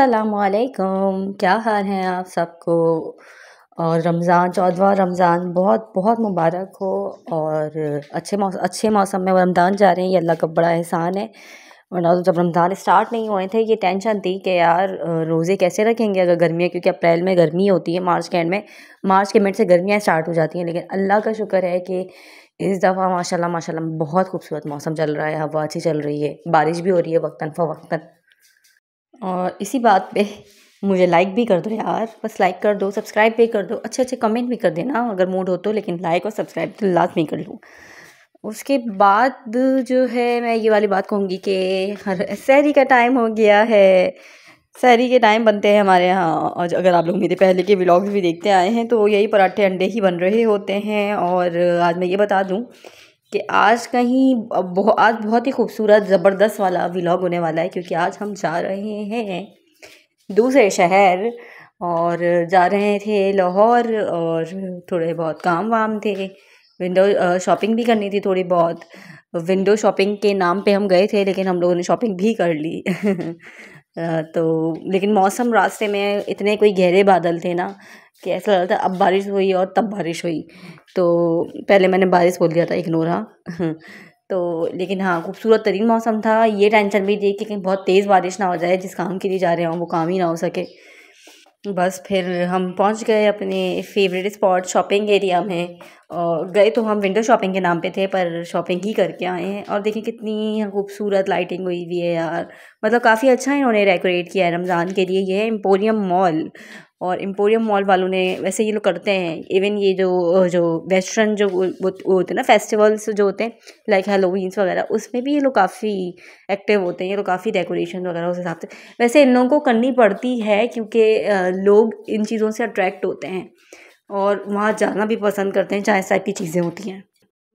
असलकम क्या हाल हैं आप सबको और रमज़ान चौदवा रमज़ान बहुत बहुत मुबारक हो और अच्छे मौसम अच्छे मौसम में रमज़ान जा रहे हैं ये अल्लाह का बड़ा एहसान है वरना तो जब रमज़ान स्टार्ट नहीं हुए थे ये टेंशन थी कि यार रोज़े कैसे रखेंगे अगर गर्मियाँ क्योंकि अप्रैल में गर्मी होती है मार्च के एंड में मार्च के मिनट से गर्मियाँ स्टार्ट हो जाती हैं लेकिन अल्लाह का शुक्र है कि इस दफ़ा माशाल्लाह माशाल्लाह बहुत खूबसूरत मौसम चल रहा है हवा अच्छी चल रही है बारिश भी हो रही है वक्ता फ़वक्ता और इसी बात पे मुझे लाइक भी कर दो यार बस लाइक कर दो सब्सक्राइब भी कर दो अच्छे अच्छे कमेंट भी कर देना अगर मूड हो तो लेकिन लाइक और सब्सक्राइब तो लाजमी कर लूँ उसके बाद जो है मैं ये वाली बात कहूँगी कि हर शहरी का टाइम हो गया है शहरी के टाइम बनते हैं हमारे यहाँ और अगर आप लोग मेरे पहले के व्लॉग्स भी देखते आए हैं तो यही पराठे अंडे ही बन रहे होते हैं और आज मैं ये बता दूँ कि आज कहीं बहु, आज बहुत ही खूबसूरत ज़बरदस्त वाला व्लॉग होने वाला है क्योंकि आज हम जा रहे हैं दूसरे शहर और जा रहे थे लाहौर और थोड़े बहुत काम वाम थे विंडो शॉपिंग भी करनी थी थोड़ी बहुत विंडो शॉपिंग के नाम पे हम गए थे लेकिन हम लोगों ने शॉपिंग भी कर ली तो लेकिन मौसम रास्ते में इतने कोई गहरे बादल थे ना कि ऐसा लगता था अब बारिश हुई और तब बारिश हुई तो पहले मैंने बारिश बोल दिया था इग्नोर हाँ तो लेकिन हाँ खूबसूरत तरीन मौसम था ये टेंशन भी थी कि कहीं बहुत तेज़ बारिश ना हो जाए जिस काम के लिए जा रहे हों वो काम ही ना हो सके बस फिर हम पहुंच गए अपने फेवरेट स्पॉट शॉपिंग एरिया में और गए तो हम विंडो शॉपिंग के नाम पे थे पर शॉपिंग ही करके आए हैं और देखें कितनी खूबसूरत लाइटिंग हुई हुई है यार मतलब काफ़ी अच्छा इन्होंने डेकोरेट किया है रमज़ान के लिए यह एम्पोरियम मॉल और एम्पोरियम मॉल वालों ने वैसे ये लोग करते हैं इवन ये जो जो वेस्टर्न जो वो, होते हैं ना फेस्टिवल्स जो होते हैं लाइक हेलोवीन्स वगैरह उसमें भी ये लोग काफ़ी एक्टिव होते हैं ये लोग काफ़ी डेकोरेशन वगैरह उस हिसाब से वैसे इन लोगों को करनी पड़ती है क्योंकि लोग इन चीज़ों से अट्रैक्ट होते हैं और वहाँ जाना भी पसंद करते हैं चाहे इस टाइप की चीज़ें होती हैं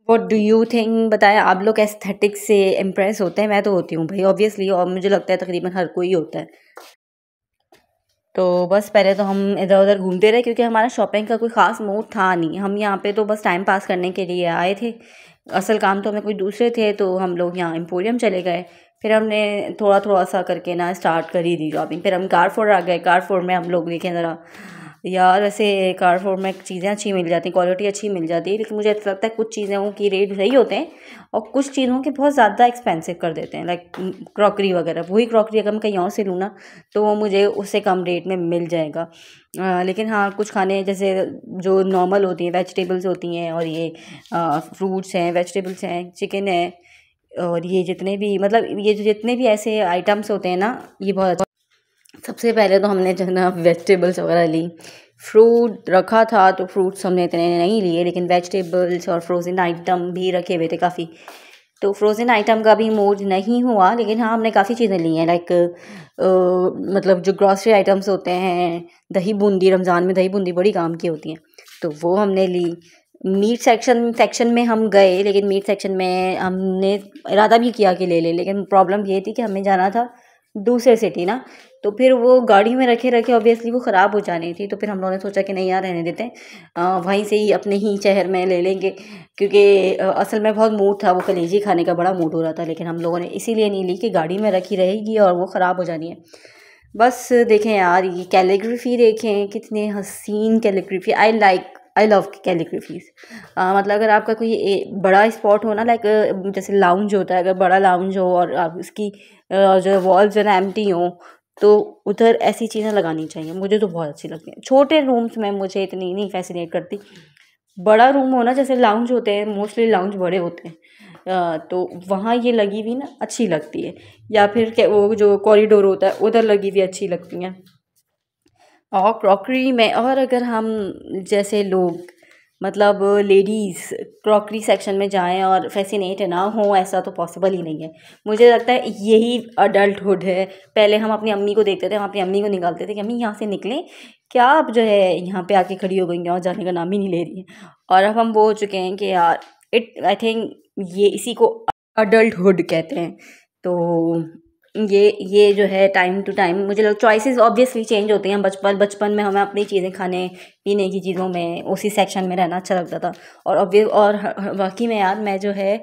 वॉट डू यू थिंक बताया आप लोग एस्थेटिक से इम्प्रेस होते हैं मैं तो होती हूँ भाई ऑब्वियसली और मुझे लगता है तकरीबन हर कोई होता है तो बस पहले तो हम इधर उधर घूमते रहे क्योंकि हमारा शॉपिंग का कोई ख़ास मूड था नहीं हम यहाँ पे तो बस टाइम पास करने के लिए आए थे असल काम तो हमें कोई दूसरे थे तो हम लोग यहाँ एम्पोरियम चले गए फिर हमने थोड़ा थोड़ा सा करके ना स्टार्ट कर ही दी शॉपिंग फिर हम कारफोर आ गए कारफोर में हम लोग देखें ज़रा यार वैसे कारफोर में चीज़ें अच्छी मिल जाती हैं क्वालिटी अच्छी मिल जाती है लेकिन मुझे ऐसा लगता है कुछ चीज़ों की रेट सही होते हैं और कुछ चीज़ों के बहुत ज़्यादा एक्सपेंसिव कर देते हैं लाइक क्रॉकरी वगैरह वही क्रॉकरी अगर मैं कहीं और से लूँ ना तो वो मुझे उससे कम रेट में मिल जाएगा आ, लेकिन हाँ कुछ खाने जैसे जो नॉर्मल होती हैं वेजिटेबल्स होती हैं और ये फ्रूट्स हैं वेजिटेबल्स हैं चिकन है और ये जितने भी मतलब ये जो जितने भी ऐसे आइटम्स होते हैं ना ये बहुत सबसे पहले तो हमने जो है ना वेजिटेबल्स वगैरह ली फ्रूट रखा था तो फ्रूट्स हमने इतने नहीं लिए लेकिन वेजिटेबल्स और फ्रोज़न आइटम भी रखे हुए थे काफ़ी तो फ्रोज़न आइटम का भी मूड नहीं हुआ लेकिन हाँ हमने काफ़ी चीज़ें ली हैं लाइक मतलब जो ग्रॉसरी आइटम्स होते हैं दही बूंदी रमज़ान में दही बूंदी बड़ी काम की होती हैं तो वो हमने ली मीट सेक्शन सेक्शन में हम गए लेकिन मीट सेक्शन में हमने इरादा भी किया कि ले ले लेकिन प्रॉब्लम ये थी कि हमें जाना था दूसरे सिटी ना तो फिर वो गाड़ी में रखे रखे ऑब्वियसली वो ख़राब हो जानी थी तो फिर हम लोगों ने सोचा कि नहीं यार रहने देते वहीं से ही अपने ही शहर में ले लेंगे क्योंकि असल में बहुत मूड था वो कलेजी खाने का बड़ा मूड हो रहा था लेकिन हम लोगों ने इसीलिए नहीं ली कि गाड़ी में रखी रहेगी और वो ख़राब हो जानी है बस देखें यार ये कैलीग्राफी देखें कितने हसीन calligraphy I like I love calligraphies मतलब अगर आपका कोई बड़ा स्पॉट हो ना लाइक जैसे लाउंज होता है अगर बड़ा लाउंज हो और आप उसकी जो वॉल्स है ना एम हो तो उधर ऐसी चीज़ें लगानी चाहिए मुझे तो बहुत अच्छी लगती हैं छोटे रूम्स में मुझे इतनी नहीं फैसिनेट करती बड़ा रूम हो ना जैसे लाउंज होते हैं मोस्टली लाउंज बड़े होते हैं तो वहाँ ये लगी हुई ना अच्छी लगती है या फिर वो जो कॉरिडोर होता है उधर लगी हुई अच्छी लगती हैं और क्रॉकरी में और अगर हम जैसे लोग मतलब लेडीज़ क्रॉकरी सेक्शन में जाएं और फैसिनेट ना हो ऐसा तो पॉसिबल ही नहीं है मुझे लगता है यही अडल्टहुड है पहले हम अपनी अम्मी को देखते थे हम अपनी अम्मी को निकालते थे कि अम्मी यहाँ से निकलें क्या आप जो है यहाँ पे आके खड़ी हो गई हैं और जाने का नाम ही नहीं ले रही हैं और अब हम वो हो चुके हैं कि यार इट आई थिंक ये इसी को अडल्टहुड कहते हैं तो ये ये जो है टाइम टू टाइम मुझे लग चॉइसेस ऑब्वियसली चेंज होते हैं बचपन बचपन में हमें अपनी चीज़ें खाने पीने की चीज़ों में उसी सेक्शन में रहना अच्छा लगता था और ऑब्वियस और वाकई में यार मैं जो है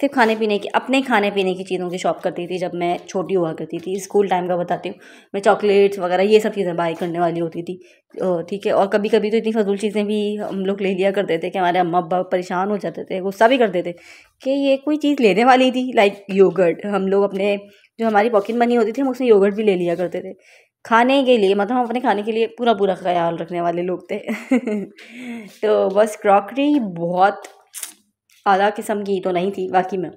सिर्फ खाने पीने की अपने खाने पीने की चीज़ों की शॉप करती थी जब मैं छोटी हुआ करती थी स्कूल टाइम का बताती हूँ मैं चॉकलेट्स वगैरह ये सब चीज़ें बाई करने वाली होती थी ठीक है और कभी कभी तो इतनी फजूल चीज़ें भी हम लोग ले लिया करते थे कि हमारे अम्मा अब्बा परेशान हो जाते थे गुस्सा भी करते थे कि ये कोई चीज़ लेने वाली थी लाइक योगर्ट हम लोग अपने जो हमारी पॉकेट मनी होती थी हम उसमें योगर्ट भी ले लिया करते थे खाने के लिए मतलब हम अपने खाने के लिए पूरा पूरा ख्याल रखने वाले लोग थे तो बस क्रॉकरी बहुत आधा किस्म की तो नहीं थी बाकी में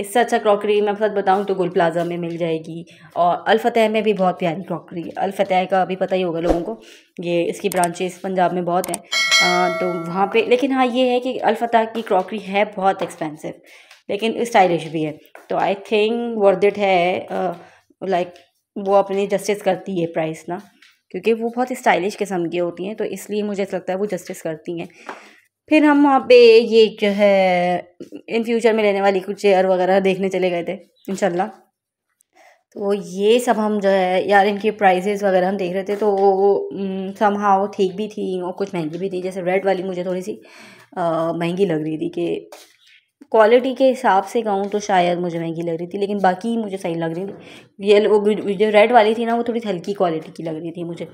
इससे अच्छा क्रॉकरी मैं फिर बताऊँ तो गुल प्लाज़ा में मिल जाएगी और अलफतह में भी बहुत प्यारी क्रॉकरी है अलफतह का अभी पता ही होगा लोगों को ये इसकी ब्रांचेस पंजाब में बहुत हैं तो वहाँ पे लेकिन हाँ ये है कि अलफतह की क्रॉकरी है बहुत एक्सपेंसिव लेकिन स्टाइलिश भी है तो आई थिंक वर्थ इट है लाइक वो अपनी जस्टिस करती है प्राइस ना क्योंकि वो बहुत स्टाइलिश किस्म की होती हैं तो इसलिए मुझे ऐसा लगता है वो जस्टिस करती हैं फिर हम वहाँ पे ये जो है इन फ्यूचर में लेने वाली कुछ चेयर वगैरह देखने चले गए थे इनशाला तो ये सब हम जो है यार इनके प्राइजेज़ वगैरह हम देख रहे थे तो सम हाउ ठीक भी थी और कुछ महंगी भी थी जैसे रेड वाली मुझे थोड़ी सी महंगी लग रही थी कि क्वालिटी के हिसाब से कहूँ तो शायद मुझे महंगी लग रही थी लेकिन बाकी मुझे सही लग रही थी ये वो जो रेड वाली थी ना वो थोड़ी हल्की क्वालिटी की लग रही थी मुझे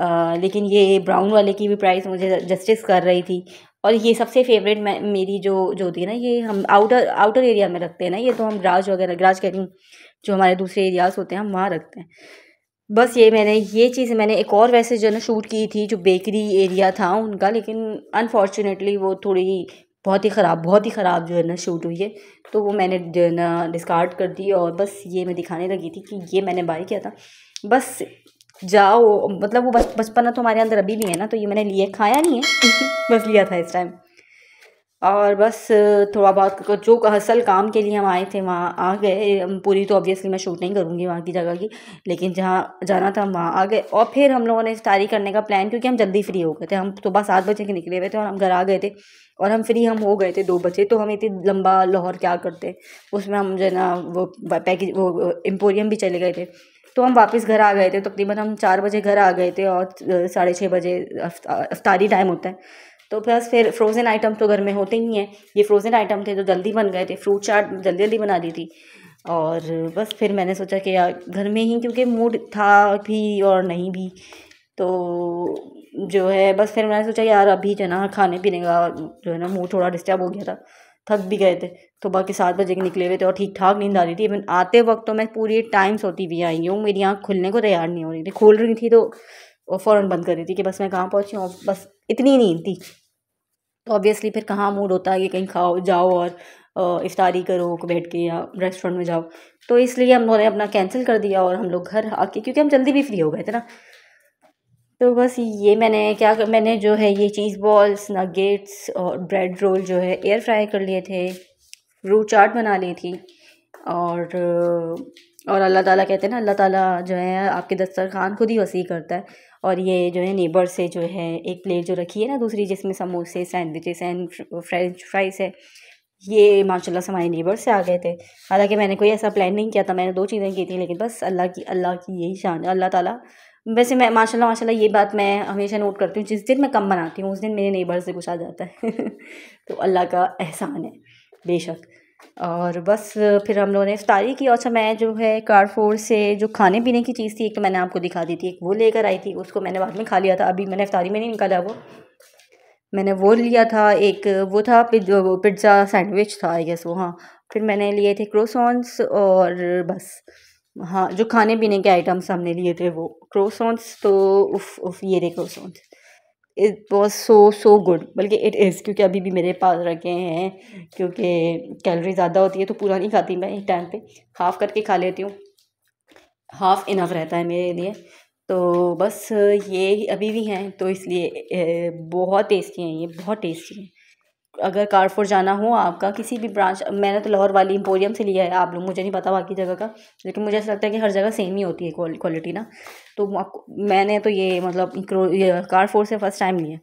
आ, लेकिन ये ब्राउन वाले की भी प्राइस मुझे जस्टिस कर रही थी और ये सबसे फेवरेट मेरी जो जो होती है ना ये हम आउटर आउटर एरिया में रखते हैं ना ये तो हम ग्राज वगैरह ग्राज कह रही जो हमारे दूसरे एरियाज़ होते हैं हम वहाँ रखते हैं बस ये मैंने ये चीज़ मैंने एक और वैसे जो ना शूट की थी जो बेकरी एरिया था उनका लेकिन अनफॉर्चुनेटली वो थोड़ी बहुत ही ख़राब बहुत ही ख़राब जो है ना शूट हुई है तो वो मैंने जो है ना डिस्कार्ड कर दी और बस ये मैं दिखाने लगी थी कि ये मैंने बाई किया था बस जाओ मतलब वो बच बचपना तो हमारे अंदर अभी भी है ना तो ये मैंने लिए खाया नहीं है बस लिया था इस टाइम और बस थोड़ा बहुत जो असल काम के लिए हम आए थे वहाँ आ गए पूरी तो ऑब्वियसली मैं शूट नहीं करूँगी वहाँ की जगह की लेकिन जहाँ जाना था हम वहाँ आ गए और फिर हम लोगों ने इफ्तारी करने का प्लान क्योंकि हम जल्दी फ्री हो गए थे हम सुबह सात बजे के निकले हुए थे और हम घर आ गए थे और हम फ्री हम हो गए थे दो बजे तो हम इतनी लंबा लाहौर क्या करते उसमें हम जो है ना वो पैकेज वो एम्पोरियम भी चले गए थे तो हम वापस घर आ गए थे तकरीबन हम चार बजे घर आ गए थे और साढ़े छः बजे अफ्तारी टाइम होता है तो बस फिर फ्रोज़न आइटम तो घर में होते ही हैं ये फ्रोज़न आइटम थे जो जल्दी बन गए थे फ्रूट चाट जल्दी जल्दी बना दी थी और बस फिर मैंने सोचा कि यार घर में ही क्योंकि मूड था भी और नहीं भी तो जो है बस फिर मैंने सोचा यार अभी जो है ना खाने पीने का जो है ना मूड थोड़ा डिस्टर्ब हो गया था थक भी गए थे तो बाकी सात बजे के निकले हुए थे और ठीक ठाक नींद आ रही थी इवन आते वक्त तो मैं पूरी टाइम सोती भी आई हूँ मेरी आँख खुलने को तैयार नहीं हो रही थी खोल रही थी तो फ़ौरन बंद कर रही थी कि बस मैं कहाँ पहुँची हूँ बस इतनी नींद थी तो ऑब्वियसली फिर कहाँ मूड होता है कि कहीं खाओ जाओ और इफ्तारी करो बैठ के या रेस्टोरेंट में जाओ तो इसलिए हम लोगों ने अपना कैंसिल कर दिया और हम लोग घर आके क्योंकि हम जल्दी भी फ्री हो गए थे ना तो बस ये मैंने क्या कर, मैंने जो है ये चीज़ बॉल्स नगेट्स और ब्रेड रोल जो है एयर फ्राई कर लिए थे फ्रूट चाट बना ली थी और और अल्लाह ताला कहते हैं ना अल्लाह ताला जो है आपके दस्तरखान खुद ही वसी करता है और ये जो है नेबर से जो है एक प्लेट जो रखी है ना दूसरी जिसमें समोसे सैंडविचेस एंड फ्रेंच फ्राइज है ये माशाल्लाह से हमारे नेबर से आ गए थे हालांकि मैंने कोई ऐसा प्लान नहीं किया था मैंने दो चीज़ें की थी लेकिन बस अल्लाह की अल्लाह की यही शान है अल्लाह ताला वैसे मैं माशाल्लाह माशाल्लाह ये बात मैं हमेशा नोट करती हूँ जिस दिन मैं कम बनाती हूँ उस दिन मेरे नेबर से कुछ आ जाता है तो अल्लाह का एहसान है बेशक और बस फिर हम लोगों ने इफ्तारी की और अच्छा मैं जो है कारफोर से जो खाने पीने की चीज़ थी एक तो मैंने आपको दिखा दी थी एक वो लेकर आई थी उसको मैंने बाद में खा लिया था अभी मैंने इफ्तारी में नहीं निकाला वो मैंने वो लिया था एक वो था पिज्ज़ा सैंडविच था आई गेस वो हाँ फिर मैंने लिए थे क्रोसॉन्स और बस हाँ जो खाने पीने के आइटम्स हमने लिए थे वो क्रोसॉन्स तो उफ उफ ये थे croissants it was so so good बल्कि इट इज़ क्योंकि अभी भी मेरे पास रखे हैं क्योंकि कैलरी ज़्यादा होती है तो पूरा नहीं खाती मैं एक टाइम पे हाफ़ करके खा लेती हूँ हाफ़ इनफ रहता है मेरे लिए तो बस ये अभी भी हैं तो इसलिए बहुत टेस्टी हैं ये बहुत टेस्टी हैं अगर कारफोर जाना हो आपका किसी भी ब्रांच मैंने तो लाहौर वाली एम्पोरियम से लिया है आप लोग मुझे नहीं पता बाकी जगह का लेकिन मुझे ऐसा लगता है कि हर जगह सेम ही होती है क्वालिटी ना तो आपको मैंने तो ये मतलब ये कारफोर से फर्स्ट टाइम लिया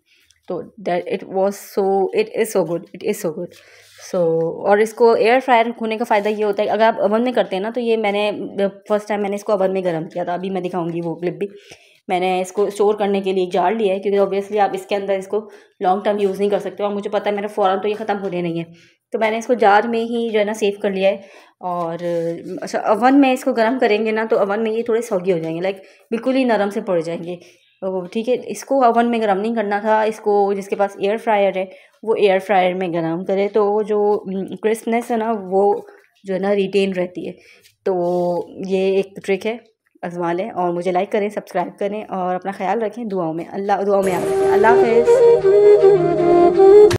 तो that it was so it is so good it is so good so और इसको एयर फ्रायर होने का फ़ायदा ये होता है अगर आप अवन में करते हैं ना तो ये मैंने फर्स्ट टाइम मैंने इसको अवन में गर्म किया था अभी मैं दिखाऊंगी वो क्लिप भी मैंने इसको स्टोर करने के लिए जार लिया है क्योंकि ऑब्वियसली आप इसके अंदर इसको लॉन्ग टर्म यूज़ नहीं कर सकते और मुझे पता है मेरा फ़ौरन तो ये ख़त्म होने नहीं है तो मैंने इसको जार में ही जो है ना सेव कर लिया है और अच्छा अवन में इसको गर्म करेंगे ना तो अवन में ये थोड़े सौगी हो जाएंगे लाइक बिल्कुल ही नरम से पड़ जाएंगे तो ठीक है इसको अवन में गर्म नहीं करना था इसको जिसके पास एयर फ्रायर है वो एयर फ्रायर में गर्म करे तो जो क्रिस्पनेस है ना वो जो है ना रिटेन रहती है तो ये एक ट्रिक है आजमा लें और मुझे लाइक करें सब्सक्राइब करें और अपना ख्याल रखें दुआओं में अल्लाह दुआओं में याद रखें अल्लाह हाफ